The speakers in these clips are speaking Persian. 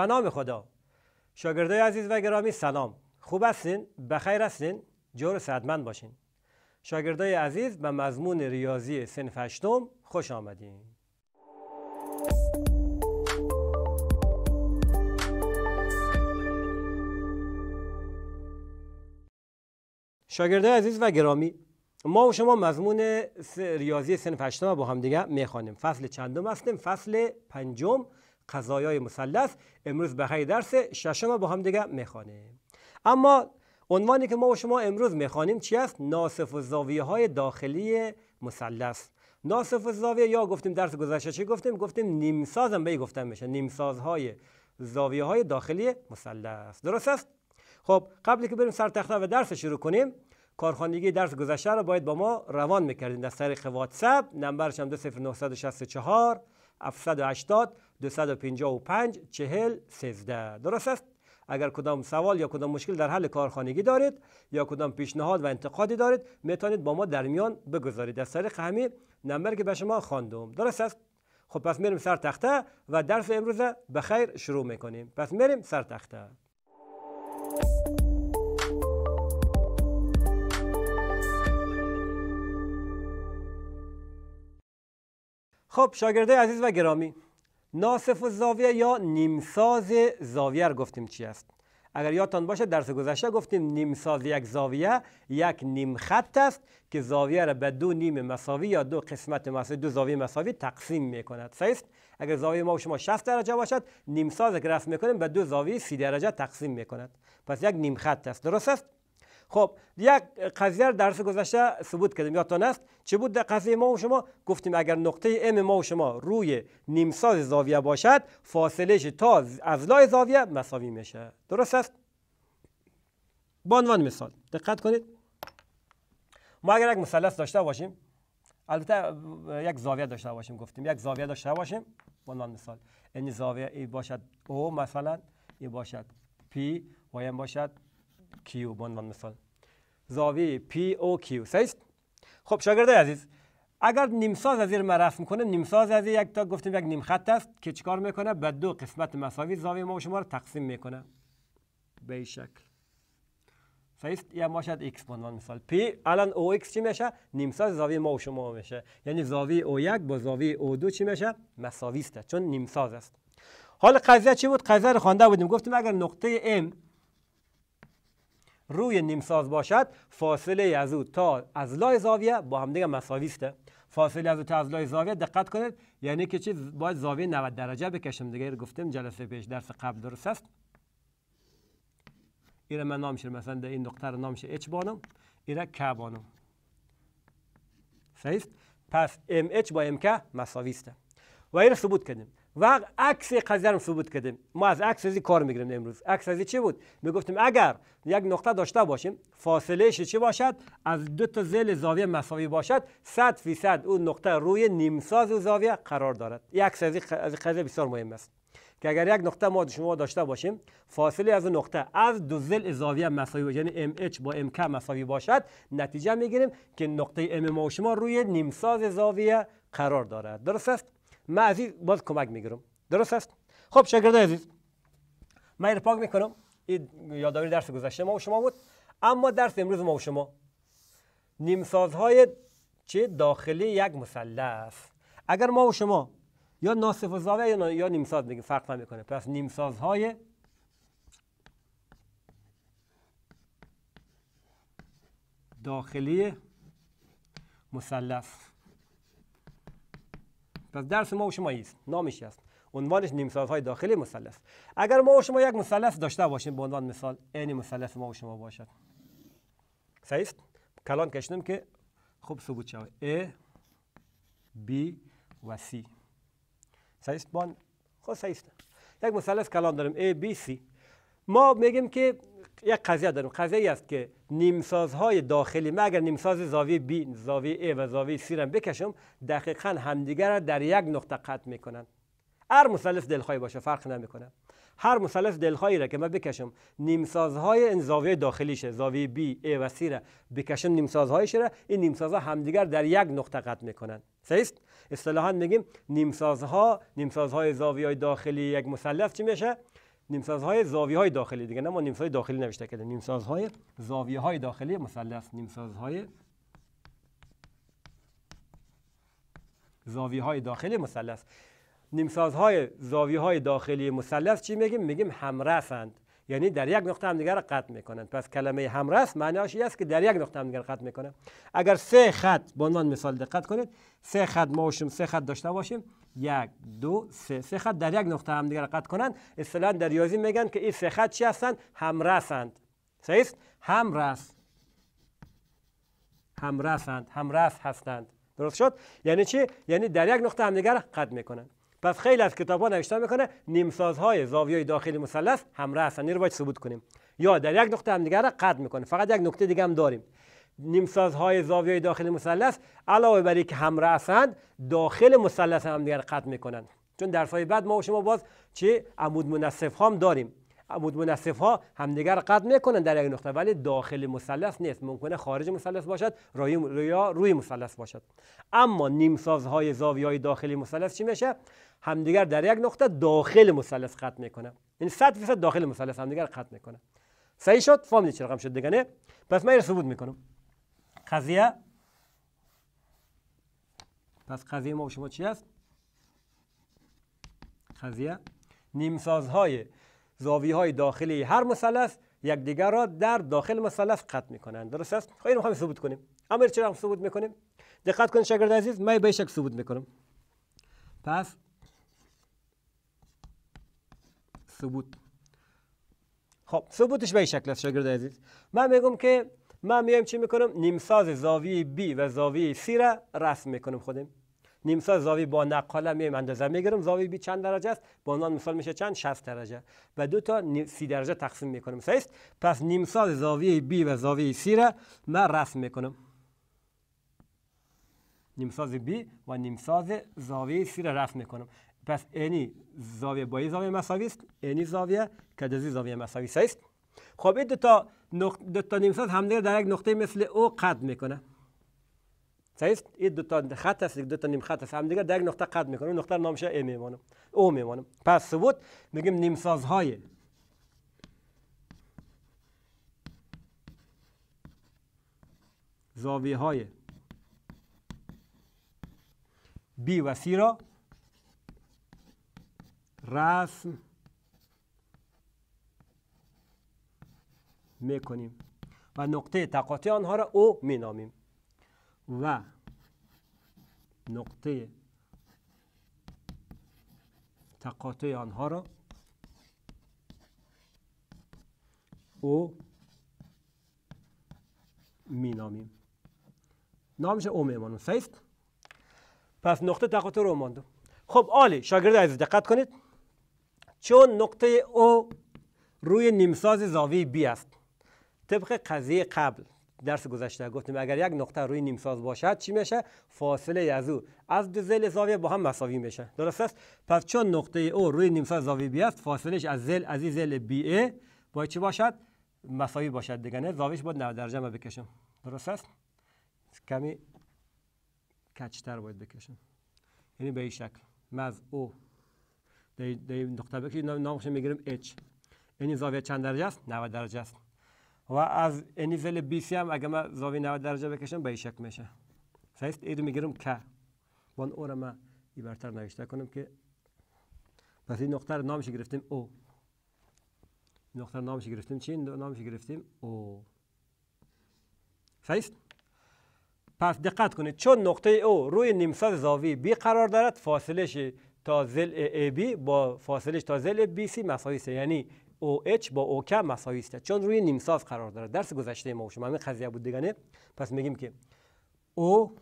به نام خدا شاگردای عزیز و گرامی سلام خوب هستین بخیر هستین جور صدمند باشین شاگردای عزیز به مضمون ریاضی سنف هشتم خوش آمدین شاگردای عزیز و گرامی ما و شما مضمون ریاضی سنف هشتم با هم دیگه میخوانیم فصل چندم هستیم فصل پنجم قضایای مثلث امروز هی درس ششم با هم دیگه میخوانیم اما عنوانی که ما و شما امروز میخوانیم چی است ناصف و زاویه های داخلی مثلث ناصف و زاویه یا گفتیم درس گذشته چی گفتیم گفتیم نیم سازم به گفتن میشه نیم سازهای زاویه های داخلی مثلث درست است خب قبلی که بریم سر تخته و درس شروع کنیم کارخانگی درس گذشته رو باید با ما روان میکردیم در طریق واتساپ نمبرش هم 20964 780 255 40 13 درست است اگر کدام سوال یا کدام مشکل در حل کارخانگی دارید یا کدام پیشنهاد و انتقادی دارید میتونید با ما در میان بگذارید از طریق همین نمبر که به شما خواندم درست است خب پس میریم سر تخته و درس امروز به خیر شروع میکنیم پس میریم سر تخته خب شاگرده عزیز و گرامی ناصف و زاویه یا نیمساز زاویه رو گفتیم چی است اگر یادتان باشه درس گذشته گفتیم نیمساز یک زاویه یک نیم خط است که زاویه را به دو نیم مساوی یا دو قسمت مساوی دو زاویه مساوی تقسیم می کند است اگر زاویه ما و شما 60 درجه باشد نیمساز ساز که رسم کنیم به دو زاویه 30 درجه تقسیم می کند پس یک نیم خط است درست است خب یک قضیه درس گذشته ثبوت کردیم یادتان است چه بود در قضیه ما و شما گفتیم اگر نقطه ام ما و شما روی نیمساز زاویه باشد فاصلهش تا از لای زاویه مساوی میشه درست است با عنوان مثال دقت کنید ما اگر یک مثلث داشته باشیم البته یک زاویه داشته باشیم گفتیم یک زاویه داشته باشیم با عنوان مثال این زاویه ای باشد او مثلا ای باشد پی و این باشد Q به عنوان مثال زاویه POQ او Q خب شاگرده عزیز اگر نیمساز از این مرف کنه میکنه نیمساز از یک تا گفتیم یک نیم خط است که چیکار میکنه به دو قسمت مساوی زاویه ما و شما رو تقسیم میکنه به این شکل فیست یا ما x به عنوان مثال P الان او x چی میشه نیمساز زاویه ما و شما میشه یعنی زاویه O 1 با زاویه O 2 چی میشه مساوی است چون نیمساز است حال قضیه چی بود قضیه رو خوانده بودیم گفتیم اگر نقطه M روی نیمساز باشد فاصله از او تا از لای زاویه با همدیگه مساوی است فاصله از او تا از لای زاویه دقت کنید یعنی که چیز باید زاویه 90 درجه بکشم دیگه گفتیم جلسه پیش درس قبل درست است ایره من نامش مثلا این نقطه رو نامش اچ بانم ایره ک بانم صحیح پس ام اچ با ام که مساوی است و این ثبوت کردیم و عکس قضیه رو ثبوت کردیم ما از عکس ازی کار میگیریم امروز عکس ازی چی بود میگفتیم اگر یک نقطه داشته باشیم فاصله چی باشد از دو تا زل زاویه مساوی باشد 100 فیصد اون نقطه روی نیم ساز و زاویه قرار دارد یک از از قضیه بسیار مهم است که اگر یک نقطه ما شما داشته باشیم فاصله از اون نقطه از دو زل زاویه مساوی یعنی ام اچ با ام مساوی باشد نتیجه میگیریم که نقطه ام ما و شما روی نیم ساز زاویه قرار دارد درست است من از این باز کمک میگیرم درست است خب شاگرد عزیز من این پاک میکنم این یادآوری درس گذشته ما و شما بود اما درس امروز ما و شما نیمسازهای چه داخلی یک مثلث اگر ما و شما یا ناصف الزاویه یا, یا نیمساز میگیم فرق نمیکنه پس نیمسازهای داخلی مثلث پس درس ما و شما ایست. نامش است عنوانش نیم های داخلی مثلث اگر ما و شما یک مثلث داشته باشیم به عنوان مثال این مثلث ما و شما باشد صحیح است کلان کشیدم که خوب ثبوت شود A B و C صحیح است بان خب صحیح یک مثلث کلان داریم A B C ما میگیم که یک قضیه داریم قضیه ای است که نیمسازهای داخلی مگر اگر نیمساز زاویه B زاویه A و زاویه C را بکشم دقیقا همدیگر را در یک نقطه قطع میکنند هر مثلث دلخواهی باشه فرق نمیکنه هر مثلث دلخواهی را که من بکشم نیمسازهای این زاویه داخلیشه زاویه B A و سی را بکشم نیمسازهایش را این نیمسازها همدیگر در یک نقطه قطع میکنند صحیح است اصطلاحا میگیم نیمسازها نیمسازهای زاویه داخلی یک مثلث چی میشه نیمسازهای زاویه های داخلی دیگه نه ما نیمسازهای داخلی نوشته کردیم نیمسازهای زاویه های داخلی مثلث نیمسازهای زاویه های داخلی مثلث نیمسازهای زاویه های داخلی مثلث چی میگیم میگیم همرسند یعنی در یک نقطه هم را قطع میکنند پس کلمه همرس معنیش است که در یک نقطه همدیگر قطع میکنه. اگر سه خط به عنوان مثال دقت کنید سه خط ما سه خط داشته باشیم یک دو سه سه خط در یک نقطه هم دیگر قطع کنند اصطلاحا در ریاضی میگن که این سه خط چی هستند همرسند صحیح است همرس همرسند همرس هستند درست شد یعنی چی یعنی در یک نقطه همدیگر قطع میکنند پس خیلی از ها نوشته میکنه نیمسازهای زاویه داخلی مثلث همراه هستند یعنی رو باید ثبوت کنیم یا در یک نقطه دیگر قطع میکنه فقط یک نقطه دیگه هم داریم نیمسازهای زاویه داخل مثلث علاوه بر اینکه هستند داخل مثلث هم دیگر قطع میکنند چون در های بعد ما شما باز چه عمود منصف ها هم داریم عمود منصف ها همدیگر قطع میکنن در یک نقطه ولی داخل مثلث نیست ممکنه خارج مثلث باشد روی روی, روی مثلث باشد اما نیمسازهای سازهای زاویه های داخلی مثلث چی میشه همدیگر در یک نقطه داخل مثلث قطع میکنه این یعنی 100 درصد داخل مثلث همدیگر قطع میکنه صحیح شد فهمیدید چه رقم شد دیگه نه پس من ثبوت میکنم قضیه پس قضیه ما شما چی است قضیه نیمسازهای زاوی های داخلی هر مثلث یکدیگر را در داخل مثلث قطع میکنند درست است خیر هم ثبوت کنیم اما چرا هم ثبوت میکنیم دقت کنید شاگرد عزیز من به شک ثبوت میکنم پس ثبوت خب ثبوتش به شکل است شاگرد عزیز من میگم که من میایم چی میکنم نیمساز زاویه B و زاویه C را رسم میکنم خودم نیمساز زاویه با نقاله میایم اندازه میگیرم زاویه B چند درجه است با عنوان مثال میشه چند 60 درجه و دو تا 30 درجه تقسیم میکنم صحیح پس نیمساز زاویه B و زاویه C را من رسم میکنم نیمساز B و نیمساز زاویه C را رسم میکنم پس اینی زاویه با این زاویه مساوی است اینی زاویه که زاویه مساوی است خب این دو تا نقط... دو تا نیمساز همدیگه در یک نقطه مثل او قد میکنه صحیح این دو تا خط است دو تا نیم خط است همدیگه در یک نقطه قد میکنه نقطه نامش ا میمونه او میمونه پس ثبوت میگیم نیمسازهای زاویه های بی و سی را رسم میکنیم و نقطه تقاطع آنها را او مینامیم و نقطه تقاطع آنها را او مینامیم نامش او میمانم سیست پس نقطه تقاطع رو ماندم خب عالی شاگرد عزیز دقت کنید چون نقطه او روی نیمساز زاویه بی است طبق قضیه قبل درس گذشته گفتیم اگر یک نقطه روی نیم باشد چی میشه فاصله از او از دو زل زاویه با هم مساوی میشه درست است پس چون نقطه او روی نیم زاویه بی است فاصلش از زل از این زل بی ای با چی باشد مساوی باشد دیگه نه زاویش باید 90 درجه ما بکشم درست است کمی کچتر باید بکشم یعنی به این شکل مز او در نقطه بکشید نامش میگیریم H یعنی زاویه چند درجه است 90 درجه است و از انیزل بی سی هم اگه ما زاوی 90 درجه بکشم به این شکل میشه سایست ایدو میگیرم که وان او را من ای برتر نوشته کنم که پس این نقطه رو نامش گرفتیم او نقطه نامش گرفتیم چی؟ نامش گرفتیم او سایست پس دقت کنید چون نقطه او روی نیمساز زاوی بی قرار دارد شی تا زل ای بی با فاصلش تا زل بی سی مساوی یعنی OH با OK مساوی است چون روی نیم ساز قرار داره درس گذشته ما شما همین قضیه بود دیگه پس میگیم که او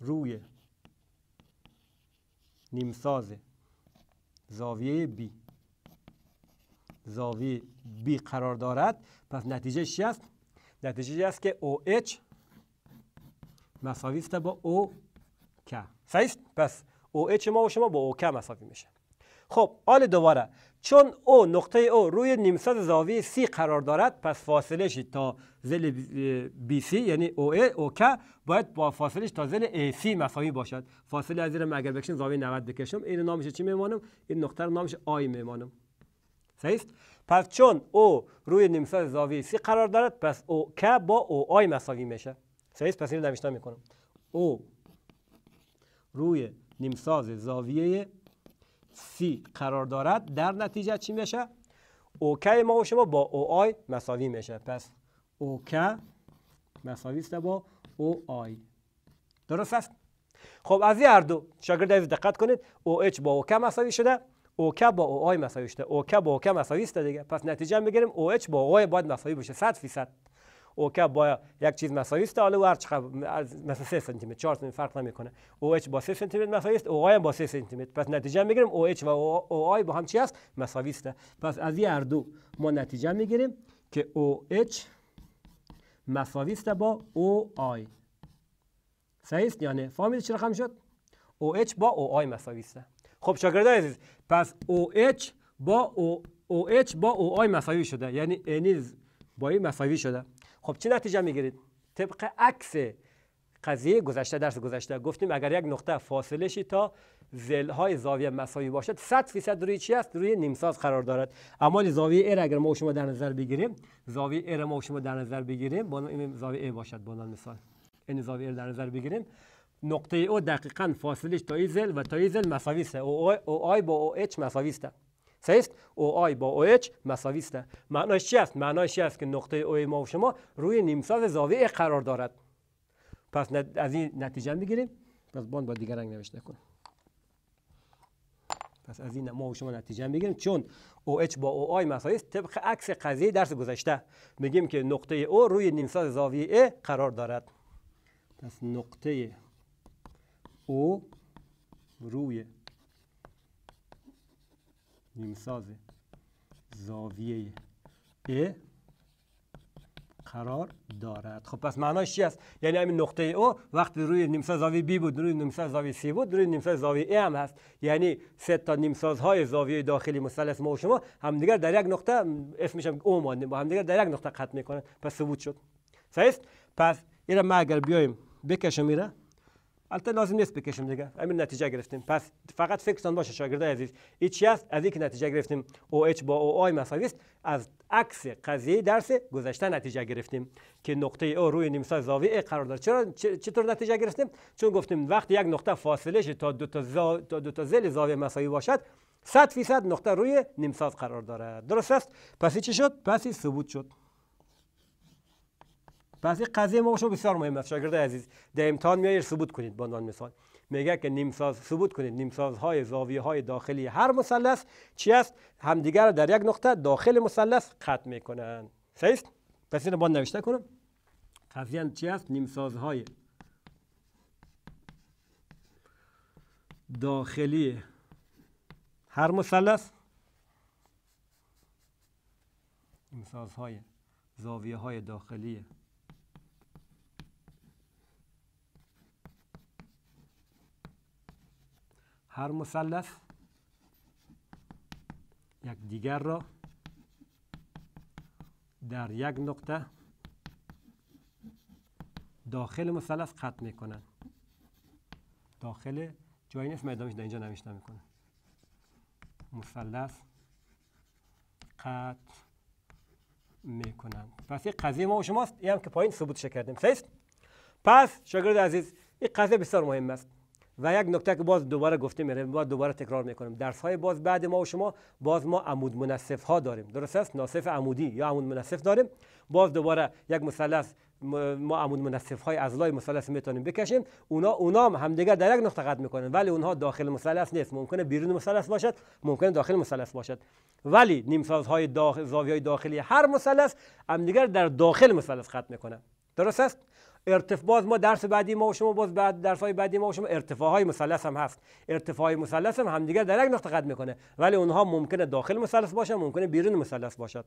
روی نیم ساز زاویه B زاویه B قرار دارد پس نتیجه چی است نتیجه است که OH مساوی است با OK صحیح پس OH ما و شما با OK مساوی میشه خب آل دوباره چون او نقطه او روی نیمساز زاویه سی قرار دارد پس شید تا زل BC یعنی او ای او باید با فاصلش تا زل ای سی مساوی باشد فاصله از زیرم اگر بکشیم زاویه 90 بکشم این نامش چی میمانم این نقطه رو نامش آی میمانم صحیح پس چون او روی نیمساز زاویه سی قرار دارد پس او با او آی مساوی میشه سهیست پس اینو میکنم او روی نیمساز زاویه سی قرار دارد در نتیجه چی میشه اوکی ما و شما با او آی مساوی میشه پس اوکه مساوی است با او آی درست است خب از این هر دو شاگرد عزیز دقت کنید او با اوکه مساوی شده اوکه با او آی مساوی شده اوکه با اوکه مساوی است دیگه پس نتیجه میگیریم او اچ با او آی باید مساوی باشه 100 فیصد او که با یک چیز مساوی است حالا او هر چقدر مثلا 3 سانتی متر 4 سانتی فرق نمیکنه او اچ با 3 سانتی متر مساوی است او آی با 3 سانتی متر پس نتیجه میگیریم او اچ و او آی با هم چی است مساوی است پس از این هر دو ما نتیجه میگیریم که او اچ مساوی است با او آی صحیح است یعنی فهمیدید چی رقم شد او اچ با او آی مساوی است خب شاگردان عزیز پس او اچ با او او اچ با او آی مساوی شده یعنی انیز با این مساوی شده خب چه نتیجه میگیرید طبق عکس قضیه گذشته درس گذشته گفتیم اگر یک نقطه فاصله شی تا زل های زاویه مساوی باشد 100 فیصد روی چی است روی نیمساز قرار دارد اما زاویه ار اگر ما شما در نظر بگیریم زاویه ار ما شما در نظر بگیریم با این زاویه ا باشد با مثال این زاویه ار در نظر بگیریم نقطه او دقیقا فاصله تا ای زل و تا ای زل مساوی است او آی با او اچ مساوی است است او آی با او اچ مساوی است معنای چی است معناش چی است که نقطه او ما و شما روی نیمساز زاویه قرار دارد پس از این نتیجه میگیریم پس باند با دیگر رنگ نوشته کنیم پس از این ما و شما نتیجه میگیریم چون اچ با OI مساوی است طبق عکس قضیه درس گذشته میگیم که نقطه او روی نیمساز زاویه ا قرار دارد پس نقطه او روی نیمساز زاویه ا قرار دارد خب پس معناش چی است یعنی همین نقطه او وقتی روی نیمساز زاویه B بود روی نیمساز زاویه C بود روی نیمساز زاویه A هم هست یعنی سه تا نیمسازهای زاویه داخلی مثلث ما و شما همدیگر در یک نقطه اسمش هم او مانده با همدیگر در یک نقطه قطع میکنن پس ثبوت شد صحیح پس اینا ما اگر بیایم بکشم میره. البته لازم نیست بکشیم دیگه همین نتیجه گرفتیم پس فقط فکرتان باشه شاگرده عزیز این چی است از اینکه نتیجه گرفتیم او OH با او آی مساوی است از عکس قضیه درس گذشته نتیجه گرفتیم که نقطه او روی نیم ساز زاویه قرار داره چرا چطور نتیجه گرفتیم چون گفتیم وقتی یک نقطه فاصله تا دو تا, زا... تا دو تا زل زاویه مساوی باشد 100 فیصد نقطه روی نیم قرار دارد درست است پس چی شد پس ثبوت شد پس این قضیه ما بسیار مهم است شاگرد عزیز در امتحان میایید ثبوت کنید با مثال میگه که نیمساز ثبوت کنید نیم سازهای زاویه های داخلی هر مثلث چی است همدیگر در یک نقطه داخل مثلث قطع میکنند صحیح پس اینو رو با نوشته کنم قضیه چی است نیم داخلی هر مثلث نیم سازهای زاویه های داخلی هر مثلث یک دیگر را در یک نقطه داخل مثلث قطع میکنن داخل جایی نیست میدان در اینجا نوشته میکنن مثلث قطع میکنن پس این قضیه ما و شماست این هم که پایین ثبوت کردیم صحیح پس شاگرد عزیز این قضیه بسیار مهم است و یک نکته که باز دوباره گفته میره یعنی باز دوباره تکرار میکنیم درس های باز بعد ما و شما باز ما عمود منصف ها داریم درست است ناصف عمودی یا عمود منصف داریم باز دوباره یک مثلث ما عمود منصف های لای مثلث میتونیم بکشیم اونا اونا هم همدیگر در یک نقطه قطع میکنن ولی اونها داخل مثلث نیست ممکنه بیرون مثلث باشد ممکنه داخل مثلث باشد ولی نیم سازهای داخل داخلی هر مثلث همدیگر در داخل مثلث قطع میکنن درست است ارتفاع باز ما درس بعدی ما و شما باز بعد درس های بعدی ما و شما ارتفاع های مثلث هم هست ارتفاع های مثلث هم همدیگر در یک نقطه قد میکنه ولی اونها ممکنه داخل مثلث باشه ممکنه بیرون مثلث باشد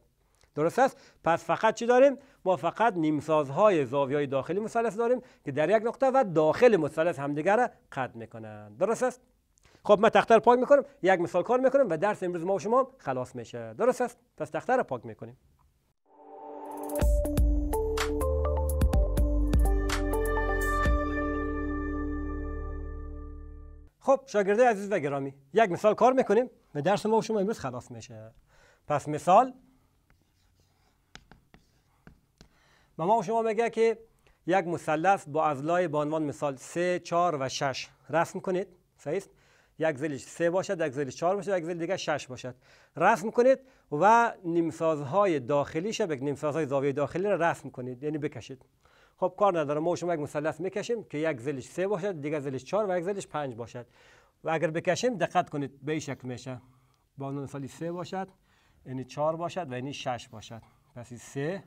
درست است پس فقط چی داریم ما فقط نیم سازهای زاویه داخلی مثلث داریم که در یک نقطه و داخل مثلث همدیگر را قد میکنند درست است خب من تخته پاک میکنم یک مثال کار میکنم و درس امروز ما و شما خلاص میشه درست است پس تخته پاک میکنیم خب شاگرده عزیز و گرامی یک مثال کار میکنیم به درس ما و شما امروز خلاص میشه پس مثال و ما شما میگه که یک مثلث با ازلای به عنوان مثال 3 4 و 6 رسم کنید صحیح یک زلش 3 باشد یک زلش 4 باشد یک زل دیگه 6 باشد رسم کنید و نیم سازهای داخلیش به نیم سازهای زاویه داخلی را رسم کنید یعنی بکشید خب کار نداره ما شما یک مثلث میکشیم که یک زلش سه باشد دیگه زلش چهار و یک زلش پنج باشد و اگر بکشیم دقت کنید به این شکل میشه با سالی سه باشد یعنی چهار باشد و یعنی شش باشد پس سه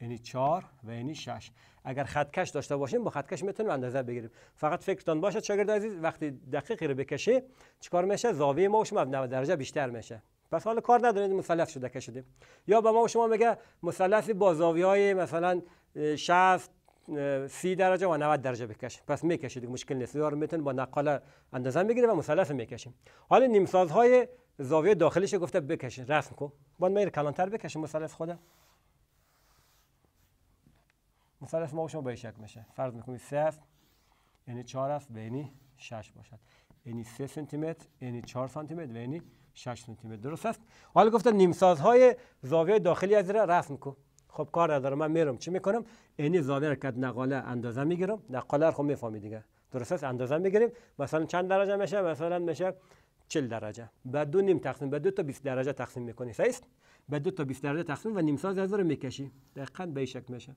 یعنی 4 و یعنی 6 اگر خطکش داشته باشیم با خطکش میتونیم اندازه بگیریم فقط فکرتان باشد شاگرد عزیز وقتی دقیقی رو بکشی چیکار میشه زاویه ما شما 90 درجه بیشتر میشه پس حالا کار ندارید مثلث شده کشیدیم یا به ما شما میگه مثلث با زاویه های مثلا 60 سی درجه و 90 درجه بکشه پس میکشید مشکل نیست رو میتون با نقاله اندازه میگیره و مثلث میکشیم حالا نیم سازهای زاویه داخلیش گفته بکشین رسم کن بعد میر کلانتر بکشیم مثلث خدا مثلث ما شما به شک میشه فرض میکنید 3 است یعنی 4 است به یعنی 6 باشد یعنی 3 سانتی متر یعنی 4 سانتی متر و یعنی 6 سانتی متر درست است حالا گفته نیم سازهای زاویه داخلی از رسم کن خب کار ندارم من میرم چی میکنم اینی زاویه که نقاله اندازه میگیرم نقاله رو خب میفهمی دیگه درست است اندازه میگیریم مثلا چند درجه میشه مثلا میشه 40 درجه به دو نیم تقسیم به دو تا 20 درجه تقسیم میکنی صحیح به دو تا 20 درجه تقسیم و نیم ساز از رو میکشی دقیقاً به شکل میشه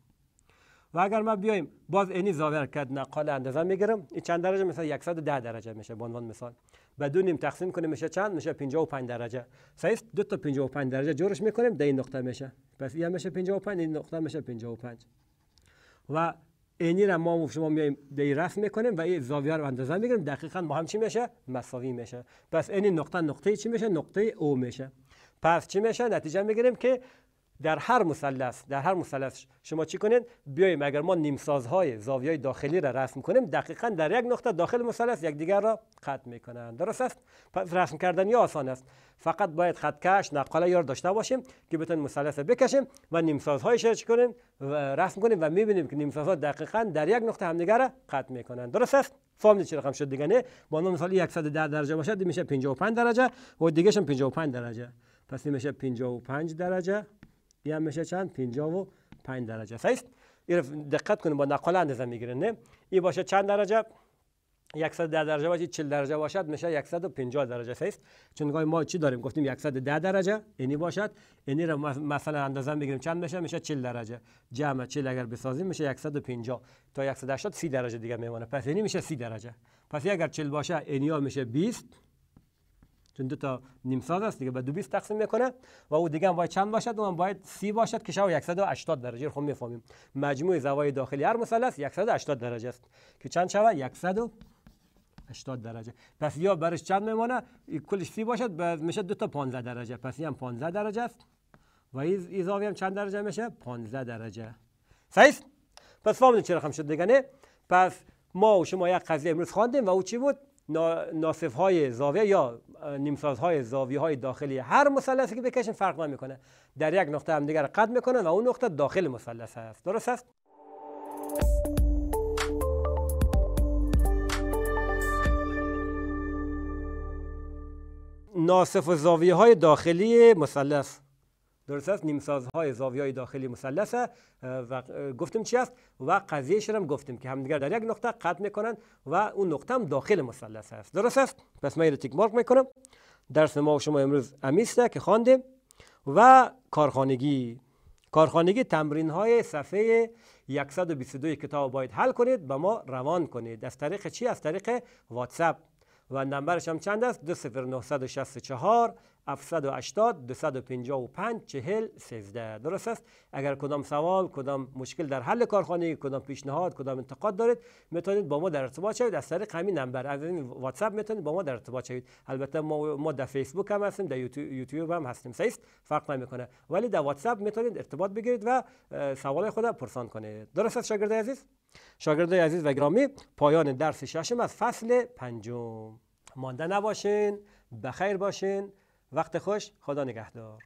و اگر ما بیایم باز اینی زاویه کرد نقال اندازه میگیرم این چند درجه مثلا 110 درجه میشه به عنوان مثال و دو نیم تقسیم کنیم میشه چند میشه 55 درجه سایز دو تا 55 درجه جورش میکنیم ده این نقطه میشه پس این میشه 55 این نقطه میشه 55 و اینی را ما شما میایم دی رسم میکنیم و این زاویه رو اندازه میگیریم دقیقا ما هم چی میشه مساوی میشه پس این نقطه نقطه چی میشه نقطه او میشه پس چی میشه نتیجه میگیریم که در هر مثلث در هر مثلث شما چی کنید بیایم اگر ما نیم سازهای زاویه داخلی را رسم کنیم دقیقا در یک نقطه داخل مثلث یکدیگر را خط میکنند درست است پس رسم کردن یا آسان است فقط باید خط کش نقاله یار داشته باشیم که بتونیم مثلث بکشیم و نیم سازهایش را کنیم و رسم کنیم و میبینیم که نیم سازها دقیقا در یک نقطه همدیگر را خط میکنند درست است فهمیدید چه رقم شد دیگه نه با مثال 110 درجه باشه میشه 55 درجه و دیگه 55 درجه پس میشه 55 درجه بیام میشه چند 55 درجه است این دقت کنیم با نقاله اندازه میگیره نه این باشه چند درجه 110 درجه باشه 40 درجه باشد میشه 150 درجه است چون گاهی ما چی داریم گفتیم 110 درجه اینی باشد اینی را مثلا اندازه بگیریم چند میشه میشه 40 درجه جمع 40 اگر بسازیم میشه 150 تا 180 30 درجه دیگه میمونه پس اینی میشه 30 درجه پس اگر 40 باشه اینی ها میشه 20 چون دو تا نیم ساز است دیگه به دو بیست تقسیم میکنه و او دیگه هم باید چند باشد و باید سی باشد که شاو 180 درجه رو خب میفهمیم مجموع زوای داخلی هر مثلث 180 درجه است که چند شود 180 درجه پس یا برش چند میمونه کلش سی باشد میشه دو تا 15 درجه پس این هم 15 درجه است و این زاویه هم چند درجه میشه 15 درجه صحیح پس فهمید چه رقم شد دیگه نه پس ما و شما یک قضیه امروز خواندیم و او چی بود ناصف های زاویه یا نیمسازهای زاویه های داخلی هر مثلثی که بکشیم فرق نمیکنه در یک نقطه همدیگر قد میکنن و اون نقطه داخل مثلث است درست است ناصف و زاویه های داخلی مثلث درست است سازهای زاویه داخلی مثلثه و گفتیم چی است و قضیهش هم گفتیم که همدیگر در یک نقطه قطع میکنن و اون نقطه هم داخل مثلث است درست است پس من رو تیک مارک میکنم درس ما و شما امروز امیسته که خواندیم و کارخانگی کارخانگی تمرین های صفحه 122 کتاب باید حل کنید به ما روان کنید از طریق چی از طریق واتساپ و نمبرش هم چند است 20964 780 255 40 13 درست است اگر کدام سوال کدام مشکل در حل کارخانه کدام پیشنهاد کدام انتقاد دارید میتونید با ما در ارتباط شوید از طریق همین نمبر از این واتساپ میتونید با ما در ارتباط شوید البته ما ما در فیسبوک هم هستیم در یوتیوب هم هستیم سیست فرق نمیکنه ولی در واتساپ میتونید ارتباط بگیرید و سوال خود پرسان کنید درست است شاگرد عزیز شاگردای عزیز و گرامی پایان درس ششم از فصل پنجم مانده نباشین بخیر باشین وقت خوش خدا نگهدار